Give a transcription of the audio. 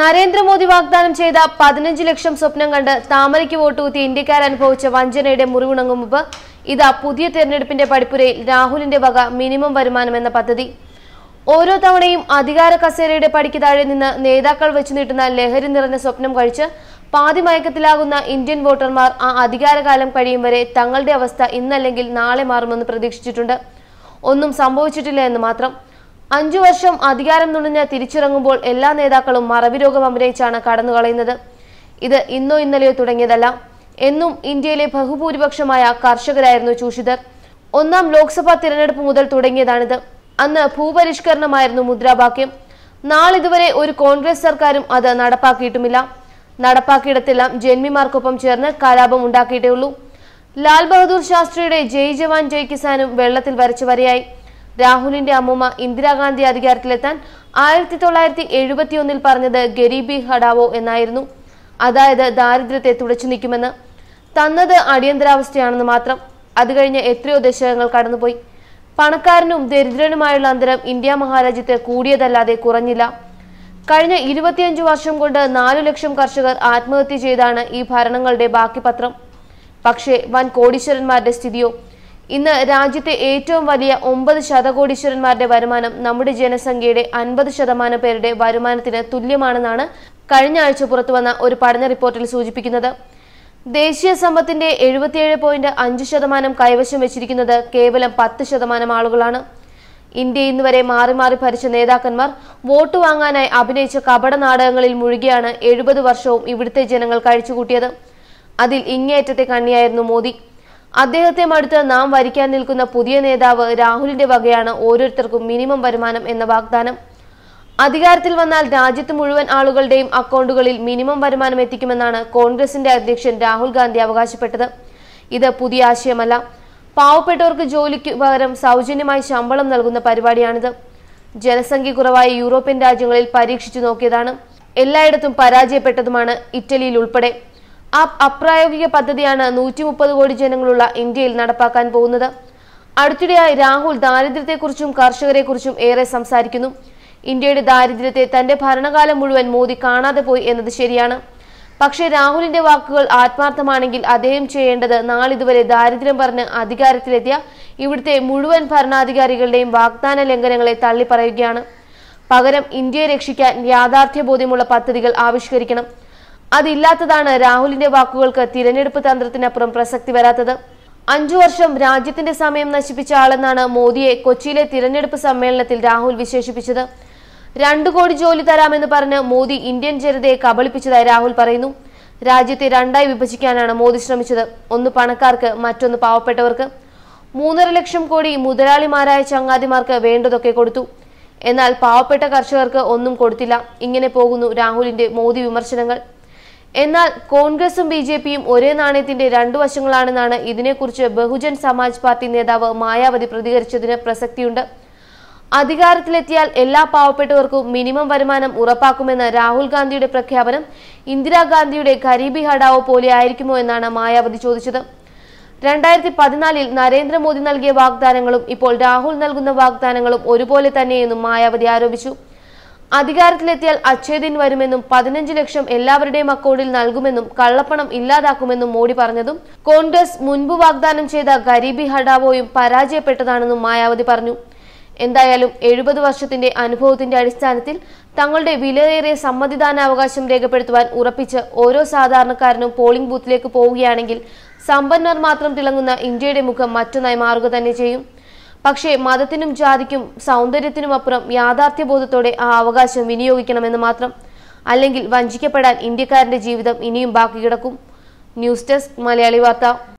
നരേന്ദ്രമോദി വാഗ്ദാനം ചെയ്ത പതിനഞ്ച് ലക്ഷം സ്വപ്നം കണ്ട് താമരയ്ക്ക് വോട്ട് ഇന്ത്യക്കാർ അനുഭവിച്ച വഞ്ചനയുടെ മുറിവുണങ്ങും മുമ്പ് ഇതാ പുതിയ തെരഞ്ഞെടുപ്പിന്റെ പടിപ്പുരയിൽ രാഹുലിന്റെ വക മിനിമം വരുമാനം എന്ന പദ്ധതി ഓരോ തവണയും അധികാര കസേരയുടെ പടിക്ക് താഴെ നിന്ന് നേതാക്കൾ വെച്ചു നീട്ടുന്ന ലഹരി നിറഞ്ഞ സ്വപ്നം കഴിച്ച് പാതിമയക്കത്തിലാകുന്ന ഇന്ത്യൻ വോട്ടർമാർ ആ അധികാരകാലം കഴിയും വരെ തങ്ങളുടെ അവസ്ഥ ഇന്നല്ലെങ്കിൽ നാളെ മാറുമെന്ന് പ്രതീക്ഷിച്ചിട്ടുണ്ട് ഒന്നും സംഭവിച്ചിട്ടില്ല എന്ന് മാത്രം അഞ്ചു വർഷം അധികാരം നുണിഞ്ഞ് തിരിച്ചിറങ്ങുമ്പോൾ എല്ലാ നേതാക്കളും മറവിരോഗം അഭിനയിച്ചാണ് കടന്നുകളയുന്നത് ഇത് ഇന്നോ ഇന്നലെയോ തുടങ്ങിയതല്ല എന്നും ഇന്ത്യയിലെ ബഹുഭൂരിപക്ഷമായ കർഷകരായിരുന്നു ചൂഷിതർ ഒന്നാം ലോക്സഭാ തിരഞ്ഞെടുപ്പ് മുതൽ തുടങ്ങിയതാണിത് അന്ന് ഭൂപരിഷ്കരണമായിരുന്നു മുദ്രാവാക്യം നാളിതുവരെ ഒരു കോൺഗ്രസ് സർക്കാരും അത് നടപ്പാക്കിയിട്ടുമില്ല നടപ്പാക്കിയിടത്തെല്ലാം ജന്മിമാർക്കൊപ്പം ചേർന്ന് കലാപം ഉണ്ടാക്കിയിട്ടേ ഉള്ളൂ ലാൽ ബഹദൂർ ശാസ്ത്രിയുടെ ജയ് ജവാൻ ജയ് കിസാനും വെള്ളത്തിൽ വരച്ചു വരെയായി രാഹുലിന്റെ അമ്മൂമ്മ ഇന്ദിരാഗാന്ധി അധികാരത്തിലെത്താൻ ആയിരത്തി തൊള്ളായിരത്തി എഴുപത്തിയൊന്നിൽ പറഞ്ഞത് ഗരീബി ഹഡാവോ എന്നായിരുന്നു അതായത് ദാരിദ്ര്യത്തെ തുടച്ചു നീക്കുമെന്ന് തന്നത് അടിയന്തരാവസ്ഥയാണെന്ന് മാത്രം അത് കഴിഞ്ഞ് എത്രയോ ദശകങ്ങൾ കടന്നുപോയി പണക്കാരനും ദരിദ്രനുമായുള്ള അന്തരം ഇന്ത്യ മഹാരാജ്യത്ത് കൂടിയതല്ലാതെ കുറഞ്ഞില്ല കഴിഞ്ഞ ഇരുപത്തിയഞ്ചു വർഷം കൊണ്ട് നാലു ലക്ഷം കർഷകർ ആത്മഹത്യ ചെയ്താണ് ഈ ഭരണങ്ങളുടെ ബാക്കി പത്രം പക്ഷേ വൻ കോടീശ്വരന്മാരുടെ സ്ഥിതിയോ ഇന്ന് രാജ്യത്തെ ഏറ്റവും വലിയ ഒമ്പത് ശതകോടീശ്വരന്മാരുടെ വരുമാനം നമ്മുടെ ജനസംഖ്യയുടെ അൻപത് ശതമാനം പേരുടെ വരുമാനത്തിന് തുല്യമാണെന്നാണ് കഴിഞ്ഞ ആഴ്ച പുറത്തുവന്ന ഒരു പഠന റിപ്പോർട്ടിൽ സൂചിപ്പിക്കുന്നത് ദേശീയ സമ്പത്തിന്റെ എഴുപത്തിയേഴ് പോയിന്റ് അഞ്ച് ശതമാനം കൈവശം വെച്ചിരിക്കുന്നത് കേവലം പത്ത് ശതമാനം ആളുകളാണ് ഇന്ത്യ ഇന്ന് വരെ മാറി മാറി ഭരിച്ച നേതാക്കന്മാർ വോട്ട് വാങ്ങാനായി അഭിനയിച്ച കപട നാടകങ്ങളിൽ മുഴുകിയാണ് എഴുപത് വർഷവും ഇവിടുത്തെ ജനങ്ങൾ കഴിച്ചുകൂട്ടിയത് അതിൽ ഇങ്ങേയറ്റത്തെ കണ്ണിയായിരുന്നു മോദി അദ്ദേഹത്തെ മടുത്ത് നാം വരിക്കാൻ നിൽക്കുന്ന പുതിയ നേതാവ് രാഹുലിന്റെ വകയാണ് ഓരോരുത്തർക്കും മിനിമം വരുമാനം എന്ന വാഗ്ദാനം അധികാരത്തിൽ വന്നാൽ രാജ്യത്ത് മുഴുവൻ ആളുകളുടെയും അക്കൗണ്ടുകളിൽ മിനിമം വരുമാനം എത്തിക്കുമെന്നാണ് കോൺഗ്രസിന്റെ അധ്യക്ഷൻ രാഹുൽ ഗാന്ധി അവകാശപ്പെട്ടത് ഇത് പുതിയ ആശയമല്ല പാവപ്പെട്ടവർക്ക് ജോലിക്ക് പകരം സൗജന്യമായി ശമ്പളം നൽകുന്ന പരിപാടിയാണിത് ജനസംഖ്യ കുറവായ യൂറോപ്യൻ രാജ്യങ്ങളിൽ പരീക്ഷിച്ചു നോക്കിയതാണ് എല്ലായിടത്തും പരാജയപ്പെട്ടതുമാണ് ഇറ്റലിയിൽ ഉൾപ്പെടെ ആ അപ്രായോഗിക പദ്ധതിയാണ് നൂറ്റി മുപ്പത് കോടി ജനങ്ങളുള്ള ഇന്ത്യയിൽ നടപ്പാക്കാൻ പോകുന്നത് അടുത്തിടെയായി രാഹുൽ ദാരിദ്ര്യത്തെക്കുറിച്ചും കർഷകരെക്കുറിച്ചും ഏറെ സംസാരിക്കുന്നു ഇന്ത്യയുടെ ദാരിദ്ര്യത്തെ തന്റെ ഭരണകാലം മുഴുവൻ മോദി കാണാതെ പോയി എന്നത് ശരിയാണ് പക്ഷേ രാഹുലിന്റെ വാക്കുകൾ ആത്മാർത്ഥമാണെങ്കിൽ അദ്ദേഹം ചെയ്യേണ്ടത് നാളിതുവരെ ദാരിദ്ര്യം പറഞ്ഞ് അധികാരത്തിലെത്തിയ ഇവിടുത്തെ മുഴുവൻ ഭരണാധികാരികളുടെയും വാഗ്ദാന ലംഘനങ്ങളെ തള്ളിപ്പറയുകയാണ് പകരം ഇന്ത്യയെ രക്ഷിക്കാൻ യാഥാർത്ഥ്യ ബോധ്യമുള്ള പദ്ധതികൾ ആവിഷ്കരിക്കണം അതില്ലാത്തതാണ് രാഹുലിന്റെ വാക്കുകൾക്ക് തിരഞ്ഞെടുപ്പ് തന്ത്രത്തിനപ്പുറം പ്രസക്തി വരാത്തത് അഞ്ചു വർഷം രാജ്യത്തിന്റെ സമയം നശിപ്പിച്ച ആളെന്നാണ് മോദിയെ കൊച്ചിയിലെ തിരഞ്ഞെടുപ്പ് സമ്മേളനത്തിൽ രാഹുൽ വിശേഷിപ്പിച്ചത് രണ്ടു കോടി ജോലി തരാമെന്ന് പറഞ്ഞ് മോദി ഇന്ത്യൻ ജനതയെ കബളിപ്പിച്ചതായി രാഹുൽ പറയുന്നു രാജ്യത്തെ രണ്ടായി വിഭജിക്കാനാണ് മോദി ശ്രമിച്ചത് ഒന്ന് പണക്കാർക്ക് മറ്റൊന്ന് പാവപ്പെട്ടവർക്ക് മൂന്നര ലക്ഷം കോടി മുതലാളിമാരായ ചങ്ങാതിമാർക്ക് വേണ്ടതൊക്കെ കൊടുത്തു എന്നാൽ പാവപ്പെട്ട കർഷകർക്ക് ഒന്നും കൊടുത്തില്ല ഇങ്ങനെ പോകുന്നു രാഹുലിന്റെ മോദി വിമർശനങ്ങൾ എന്നാൽ കോൺഗ്രസും ബി ജെ പിയും ഒരേ നാണയത്തിന്റെ രണ്ടു വശങ്ങളാണെന്നാണ് ഇതിനെക്കുറിച്ച് ബഹുജൻ സമാജ് പാർട്ടി നേതാവ് മായാവതി പ്രതികരിച്ചതിന് പ്രസക്തിയുണ്ട് അധികാരത്തിലെത്തിയാൽ എല്ലാ പാവപ്പെട്ടവർക്കും മിനിമം വരുമാനം ഉറപ്പാക്കുമെന്ന രാഹുൽ ഗാന്ധിയുടെ പ്രഖ്യാപനം ഇന്ദിരാഗാന്ധിയുടെ ഖരീബി ഹഡാവോ പോലെ ആയിരിക്കുമോ എന്നാണ് മായാവതി ചോദിച്ചത് രണ്ടായിരത്തി പതിനാലിൽ നരേന്ദ്രമോദി നൽകിയ വാഗ്ദാനങ്ങളും ഇപ്പോൾ രാഹുൽ നൽകുന്ന വാഗ്ദാനങ്ങളും ഒരുപോലെ തന്നെയെന്നും മായാവതി ആരോപിച്ചു അധികാരത്തിലെത്തിയാൽ അച്ഛേദിൻ വരുമെന്നും പതിനഞ്ച് ലക്ഷം എല്ലാവരുടെയും അക്കൗണ്ടിൽ നൽകുമെന്നും കള്ളപ്പണം ഇല്ലാതാക്കുമെന്നും മോഡി പറഞ്ഞതും കോൺഗ്രസ് മുൻപ് വാഗ്ദാനം ചെയ്ത ഗരീബി ഹഡാവോയും പരാജയപ്പെട്ടതാണെന്നും മായാവതി പറഞ്ഞു എന്തായാലും എഴുപത് വർഷത്തിന്റെ അനുഭവത്തിന്റെ അടിസ്ഥാനത്തിൽ തങ്ങളുടെ വിലയേറിയ സമ്മതിദാനാവകാശം രേഖപ്പെടുത്തുവാൻ ഉറപ്പിച്ച് ഓരോ സാധാരണക്കാരനും പോളിംഗ് ബൂത്തിലേക്ക് പോവുകയാണെങ്കിൽ സമ്പന്നർ മാത്രം തിളങ്ങുന്ന ഇന്ത്യയുടെ മുഖം മറ്റൊന്നായി മാറുക തന്നെ ചെയ്യും പക്ഷേ മതത്തിനും ജാതിക്കും സൗന്ദര്യത്തിനുമപ്പുറം യാഥാർത്ഥ്യബോധത്തോടെ ആ അവകാശം വിനിയോഗിക്കണമെന്ന് മാത്രം അല്ലെങ്കിൽ വഞ്ചിക്കപ്പെടാൻ ഇന്ത്യക്കാരന്റെ ജീവിതം ഇനിയും ബാക്കി കിടക്കും ന്യൂസ് ഡെസ്ക് മലയാളി വാർത്ത